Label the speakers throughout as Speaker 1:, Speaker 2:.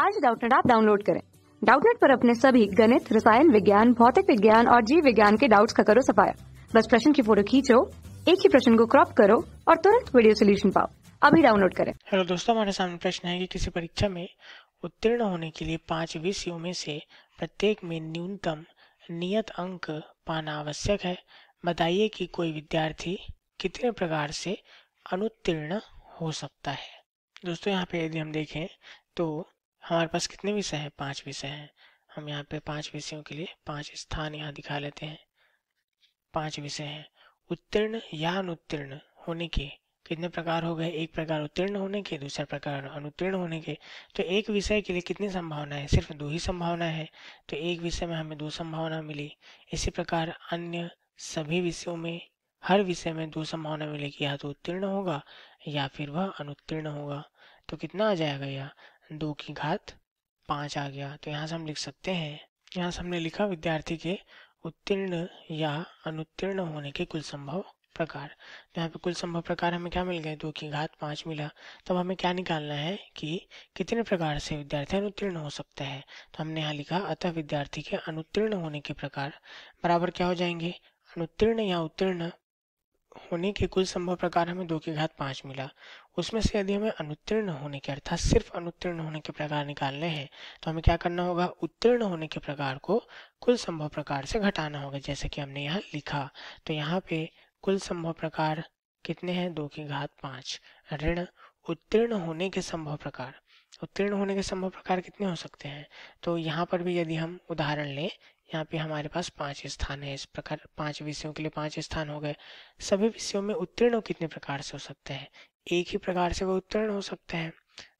Speaker 1: आज डाउटनेट आप डाउनलोड करें डाउटनेट पर अपने सभी गणित रसायन विज्ञान भौतिक विज्ञान और जीव विज्ञान के डाउट्स का करो सफाया बस प्रश्न की फोटो खींचो एक ही प्रश्न को क्रॉप करो और तुरंत वीडियो सोल्यूशन पाओ अभी डाउनलोड करें
Speaker 2: हेलो दोस्तों हमारे सामने प्रश्न है कि किसी परीक्षा में उत्तीर्ण होने के लिए पांच विषयों में से प्रत्येक में न्यूनतम नियत अंक पाना आवश्यक है बताइए कि कोई विद्यार्थी कितने प्रकार से अनुत्तीर्ण हो सकता है दोस्तों यहाँ पे यदि हम देखें तो हमारे पास कितने विषय हैं पांच विषय हैं हम यहाँ पे पांच विषयों के लिए पांच स्थान यहाँ दिखा लेते हैं पांच विषय हैं उत्तीर्ण या अनुत्तीर्ण होने के कितने प्रकार हो गए एक प्रकार उत्तीर्ण होने के दूसरा प्रकार अनुत्तीर्ण होने के तो एक विषय के लिए कितनी संभावना है सिर्फ दो ही संभावना है तो एक विषय में हमें दो संभावना मिली इसी प्रकार अन्य सभी विषयों में हर विषय में दो संभावना मिलेगी या तो उत्तीर्ण होगा या फिर वह अनुत्तीर्ण होगा तो कितना आ जाएगा यह दो की घात पाँच आ गया तो यहाँ से हम लिख सकते हैं यहाँ से हमने लिखा विद्यार्थी के उत्तीर्ण या अनुत्तीर्ण होने के कुल संभव प्रकार तो यहाँ पे कुल संभव प्रकार हमें क्या मिल गए दो की घात पाँच मिला तब हमें क्या निकालना है कि कितने प्रकार से विद्यार्थी अनुत्तीर्ण हो सकता है तो हमने यहाँ लिखा अतः विद्यार्थी के अनुत्तीर्ण होने के प्रकार बराबर क्या हो जाएंगे अनुत्तीर्ण या उत्तीर्ण होने के कुल संभव प्रकार हमें दो के घात पाँच मिला उसमें से यदि हमें अनुत्तीर्ण होने के अर्थात सिर्फ अनुत्तीर्ण होने के प्रकार निकालने हैं तो हमें क्या करना होगा उत्तीर्ण होने के प्रकार को कुल संभव प्रकार से घटाना होगा जैसे कि हमने यहाँ लिखा तो यहाँ पे कुल संभव प्रकार कितने हैं दो के घात पाँच ऋण उत्तीर्ण होने के संभव प्रकार उत्तीर्ण होने के संभव प्रकार कितने हो सकते हैं तो यहाँ पर भी यदि हम उदाहरण लें यहाँ पे हमारे पास पांच स्थान है इस प्रकार पांच विषयों के लिए पांच स्थान हो गए सभी विषयों में उत्तीर्ण कितने प्रकार से हो सकते हैं एक ही प्रकार से वो उत्तीर्ण हो सकते हैं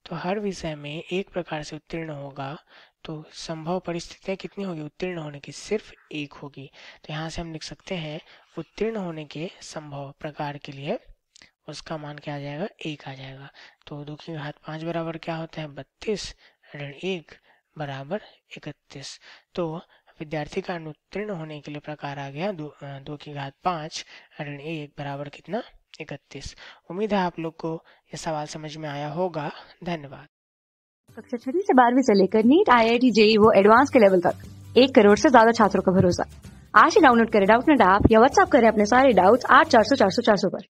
Speaker 2: तो हर विषय में एक प्रकार से उत्तीर्ण होगा तो संभव परिस्थितियाँ कितनी होगी उत्तीर्ण होने की सिर्फ एक होगी तो यहाँ से हम लिख सकते हैं उत्तीर्ण होने के संभव प्रकार के लिए उसका मान क्या आ जाएगा एक आ जाएगा तो दो की घात पाँच बराबर क्या होता है बत्तीस ऋण एक बराबर इकतीस तो विद्यार्थी का अनुत्तीर्ण होने के लिए प्रकार आ गया दो, दो की घात पाँच ऋण एक बराबर कितना इकतीस उम्मीद है आप लोग को यह सवाल समझ में आया होगा धन्यवाद
Speaker 1: कक्षा छठी से बारहवीं से लेकर NEET I I T JEE वो एडवांस के लेवल तक एक करोड़ से ज्यादा छात्रों का भरोसा आज ही डाउनलोड करें डाउट नेट ऐप या व्हाट्सएप करें अपने सारे डाउट्स आठ चार सौ चार सौ चार सौ पर